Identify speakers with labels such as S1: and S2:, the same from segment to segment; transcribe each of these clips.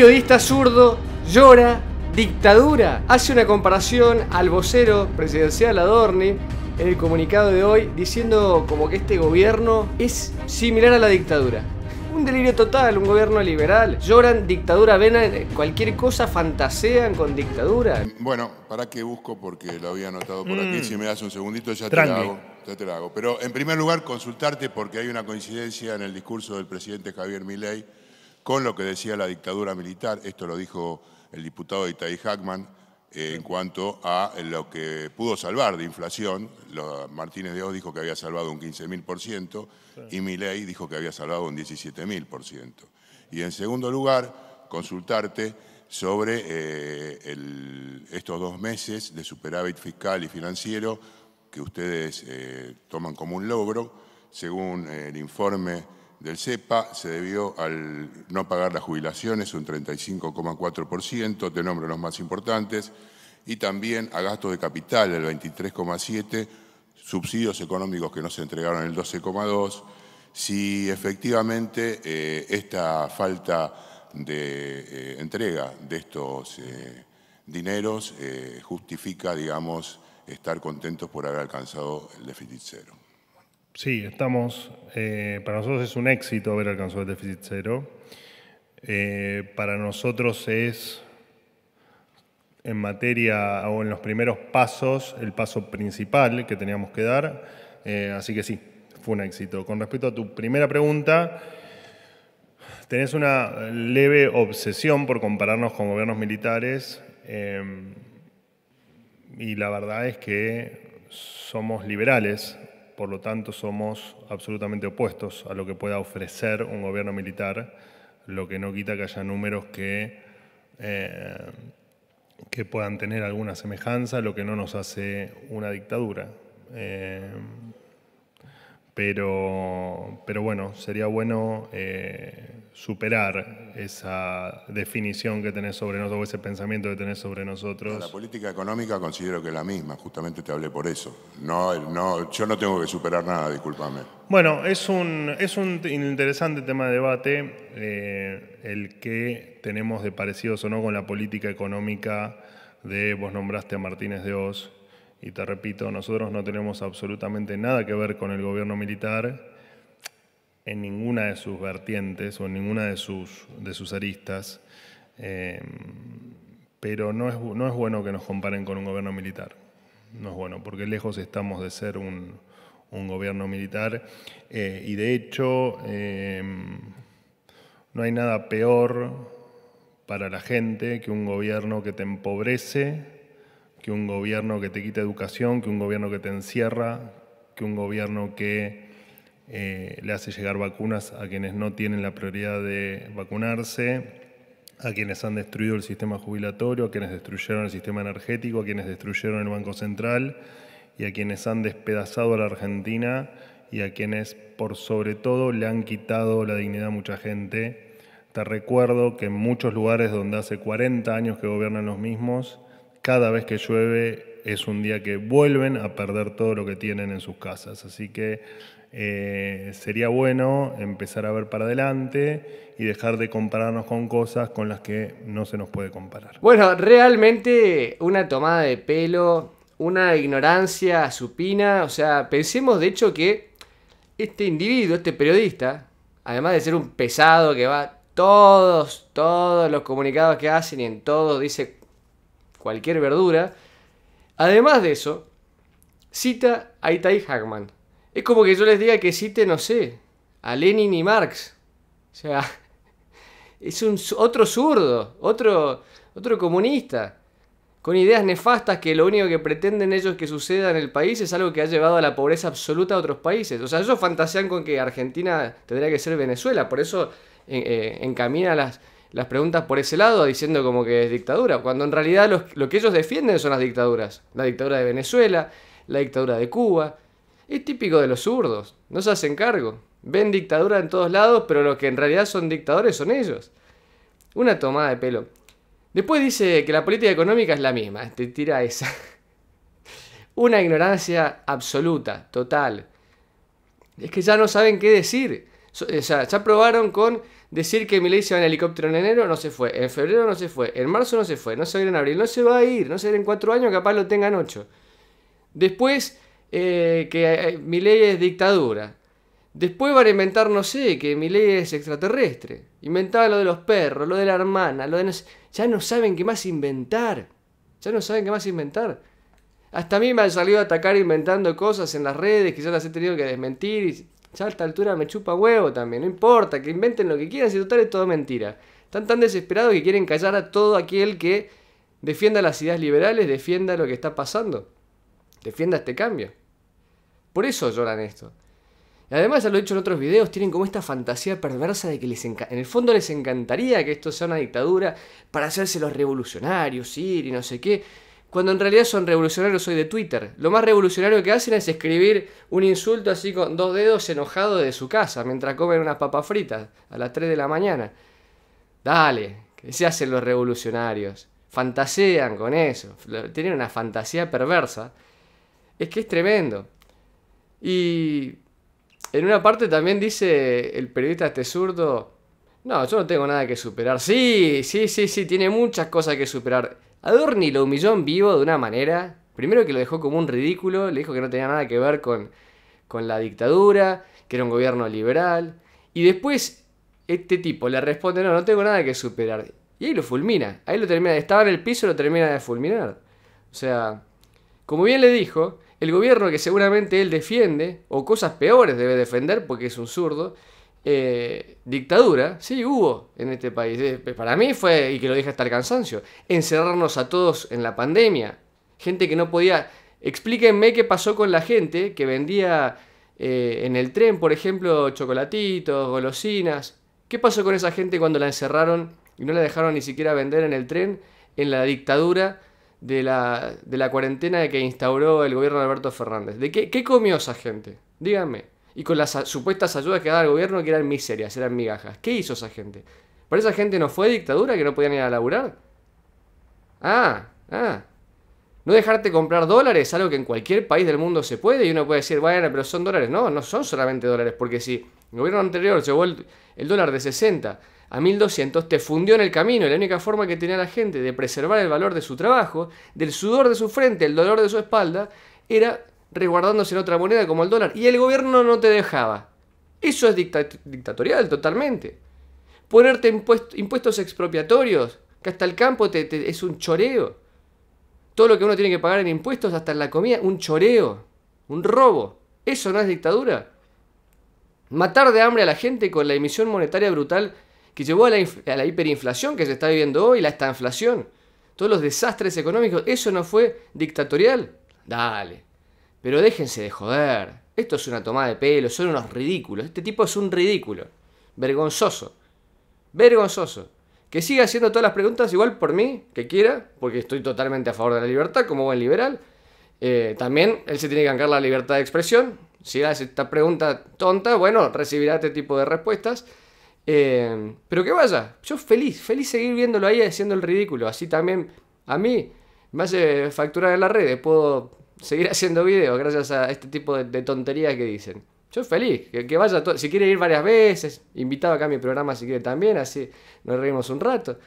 S1: periodista zurdo llora dictadura. Hace una comparación al vocero presidencial Adorni en el comunicado de hoy diciendo como que este gobierno es similar a la dictadura. Un delirio total, un gobierno liberal. Lloran dictadura, ven cualquier cosa, fantasean con dictadura. Bueno, para qué busco porque
S2: lo había anotado por aquí. Mm. Si me das un segundito ya te lo hago. Ya te hago. Pero en primer lugar, consultarte porque hay una coincidencia en el discurso del presidente Javier Milei con lo que decía la dictadura militar, esto lo dijo el diputado Itai Hackman, eh, en cuanto a lo que pudo salvar de inflación. Martínez de Oz dijo que había salvado un 15.000% y Milei dijo que había salvado un 17.000%. Y en segundo lugar, consultarte sobre eh, estos dos meses de superávit fiscal y financiero que ustedes eh, toman como un logro, según el informe del CEPA se debió al no pagar las jubilaciones, un 35,4%, te nombro los más importantes, y también a gastos de capital, el 23,7%, subsidios económicos que no se entregaron el 12,2%. Si efectivamente eh, esta falta de eh, entrega de estos eh, dineros justifica, digamos, estar contentos por haber alcanzado el déficit cero.
S3: Sí, estamos. Eh, para nosotros es un éxito haber alcanzado el déficit cero. Eh, para nosotros es, en materia o en los primeros pasos, el paso principal que teníamos que dar. Eh, así que sí, fue un éxito. Con respecto a tu primera pregunta, tenés una leve obsesión por compararnos con gobiernos militares. y la verdad es que somos liberales por lo tanto, somos absolutamente opuestos a lo que pueda ofrecer un gobierno militar, lo que no quita que haya números que, eh, que puedan tener alguna semejanza, lo que no nos hace una dictadura. Eh, pero, bueno, sería bueno eh, superar esa definición que tenés sobre nosotros, o ese pensamiento que tenés sobre nosotros. La
S2: política económica considero que es la misma, justamente te hablé por eso. No, no, yo no tengo que superar nada, discúlpame.
S3: Bueno, es un, es un interesante tema de debate eh, el que tenemos de parecidos o no con la política económica de, vos nombraste a Martínez de Oz, y te repito, nosotros no tenemos absolutamente nada que ver con el gobierno militar en ninguna de sus vertientes o en ninguna de sus, de sus aristas, eh, pero no es, no es bueno que nos comparen con un gobierno militar. No es bueno, porque lejos estamos de ser un, gobierno militar eh, y de hecho eh, no hay nada peor para la gente que un gobierno que te empobrece, que un gobierno que te quita educación, que un gobierno que te encierra, que un gobierno que eh, le hace llegar vacunas a quienes no tienen la prioridad de vacunarse, a quienes han destruido el sistema jubilatorio, a quienes destruyeron el sistema energético, a quienes destruyeron el Banco Central y a quienes han despedazado a la Argentina y a quienes por sobre todo le han quitado la dignidad a mucha gente. Te recuerdo que en muchos lugares donde hace 40 años que gobiernan los mismos, cada vez que llueve es un día que vuelven a perder todo lo que tienen en sus casas. Así que eh, sería bueno empezar a ver para adelante y dejar de compararnos con cosas con las que no se nos puede comparar.
S1: Bueno, realmente una tomada de pelo, una ignorancia supina, o sea, pensemos de hecho que este individuo, este periodista, además de ser un pesado que va todos, todos los comunicados que hacen y en todo, dice cualquier verdura, además de eso, cita a Itai Hackman es como que yo les diga que cite, no sé, a Lenin y Marx. O sea, es un, otro zurdo, otro, otro comunista, con ideas nefastas que lo único que pretenden ellos que suceda en el país es algo que ha llevado a la pobreza absoluta a otros países. O sea, ellos fantasean con que Argentina tendría que ser Venezuela, por eso eh, encamina las, preguntas por ese lado diciendo como que es dictadura, cuando en realidad lo que ellos defienden son las dictaduras. La dictadura de Venezuela, la dictadura de Cuba, es típico de los zurdos, no se hacen cargo. Ven dictadura en todos lados, pero los que en realidad son dictadores son ellos. Una tomada de pelo. Después dice que la política económica es la misma, te tira esa. Una ignorancia absoluta, total. Es que ya no saben qué decir. O sea, ya probaron con decir que Milei se va en helicóptero en enero, no se fue. En febrero no se fue. En marzo no se fue. No se va a ir en abril. No se va a ir. No se va a ir en cuatro años, capaz lo tengan ocho. Después eh, que eh, mi ley es dictadura. Después van a inventar, no sé, que mi ley es extraterrestre. Inventaba lo de los perros, lo de la hermana, lo de... ya no saben qué más inventar. Ya no saben qué más inventar. Hasta a mí me han salido a atacar inventando cosas en las redes que ya las he tenido que desmentir. Y ya a esta altura me chupa huevo también. No importa, que inventen lo que quieran, si total es todo mentira. Están tan desesperados que quieren callar a todo aquel que defienda las ideas liberales, defienda lo que está pasando. Defienda este cambio. Por eso lloran esto. Y además, ya lo he dicho en otros videos, tienen como esta fantasía perversa de que les en el fondo les encantaría que esto sea una dictadura para hacerse los revolucionarios, ir y no sé qué. Cuando en realidad son revolucionarios hoy de Twitter. Lo más revolucionario que hacen es escribir un insulto así con dos dedos enojados de su casa mientras comen unas papas fritas a las 3 de la mañana. Dale, que se hacen los revolucionarios. Fantasean con eso. Tienen una fantasía perversa. Es que es tremendo. Y en una parte también dice el periodista este zurdo, no, yo no tengo nada que superar. Sí, sí, sí, sí, tiene muchas cosas que superar. Adorni lo humilló en vivo de una manera. Primero que lo dejó como un ridículo, le dijo que no tenía nada que ver con, con la dictadura, que era un gobierno liberal. Y después este tipo le responde, no, no tengo nada que superar. Y ahí lo fulmina, ahí lo termina, estaba en el piso y lo termina de fulminar. O sea, como bien le dijo, el gobierno que seguramente él defiende, o cosas peores debe defender porque es un zurdo, eh, dictadura, sí hubo en este país. Eh, pues para mí fue, y que lo dije hasta el cansancio, encerrarnos a todos en la pandemia. Gente que no podía... Explíquenme qué pasó con la gente que vendía eh, en el tren, por ejemplo, chocolatitos, golosinas. ¿Qué pasó con esa gente cuando la encerraron y no la dejaron ni siquiera vender en el tren en la dictadura de la, de la cuarentena que instauró el gobierno de Alberto Fernández. ¿De qué, qué comió esa gente? Díganme. Y con las supuestas ayudas que daba el gobierno que eran miserias, eran migajas. ¿Qué hizo esa gente? ¿Para esa gente no fue dictadura que no podían ir a laburar? Ah, ah. No dejarte comprar dólares, algo que en cualquier país del mundo se puede y uno puede decir, bueno, pero son dólares. No, no son solamente dólares, porque si el gobierno anterior llevó el, dólar de 60 a 1200, te fundió en el camino y la única forma que tenía la gente de preservar el valor de su trabajo, del sudor de su frente, el dolor de su espalda, era resguardándose en otra moneda como el dólar. Y el gobierno no te dejaba. Eso es dictatorial totalmente. Ponerte impuestos expropiatorios, que hasta el campo te, es un choreo todo lo que uno tiene que pagar en impuestos, hasta en la comida, un choreo, un robo. ¿Eso no es dictadura? Matar de hambre a la gente con la emisión monetaria brutal que llevó a la, hiperinflación que se está viviendo hoy, la estanflación, todos los desastres económicos, ¿eso no fue dictatorial? Dale. Pero déjense de joder. Esto es una tomada de pelo, son unos ridículos. Este tipo es un ridículo. Vergonzoso. Vergonzoso. Que siga haciendo todas las preguntas igual por mí, que quiera, porque estoy totalmente a favor de la libertad como buen liberal. Eh, también él se tiene que ganar la libertad de expresión. Si hace esta pregunta tonta, bueno, recibirá este tipo de respuestas. Eh, pero que vaya, yo feliz, feliz seguir viéndolo ahí haciendo el ridículo. Así también a mí me hace facturar en las redes, puedo seguir haciendo videos gracias a este tipo de, de tonterías que dicen yo feliz, que, vaya si quiere ir varias veces, invitado acá a mi programa si quiere también, así nos reímos un rato.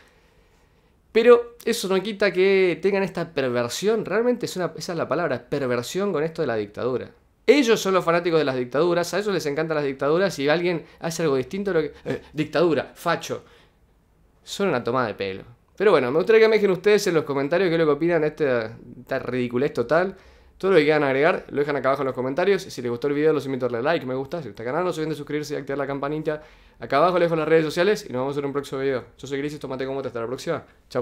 S1: Pero eso no quita que tengan esta perversión, realmente es una, esa es la palabra, perversión con esto de la dictadura. Ellos son los fanáticos de las dictaduras, a ellos les encantan las dictaduras y alguien hace algo distinto a lo que... Eh, dictadura, facho. Son una tomada de pelo. Pero bueno, me gustaría que me dejen ustedes en los comentarios qué es lo que opinan de esta ridiculez total. Todo lo que quieran agregar lo dejan acá abajo en los comentarios. Si les gustó el video, los invito a darle like, me gusta. Si este canal, no se olviden de suscribirse y activar la campanita. Acá abajo les dejo las redes sociales y nos vemos en un próximo video. Yo soy Gris, y tomate como te. Hasta la próxima. Chau.